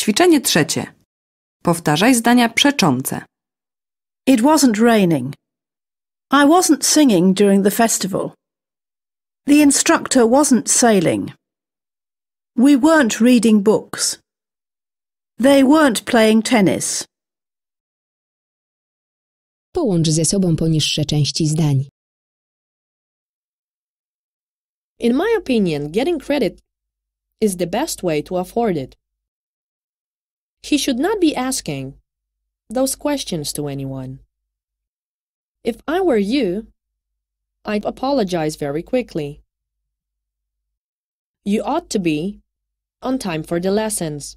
Ćwiczenie trzecie. Powtarzaj zdania przeczące. It wasn't raining. I wasn't singing during the festival. The instructor wasn't sailing. We weren't reading books. They weren't playing tennis. Połącz ze sobą poniższe części zdań. In my opinion, getting credit is the best way to afford it. He should not be asking those questions to anyone. If I were you, I'd apologize very quickly. You ought to be on time for the lessons.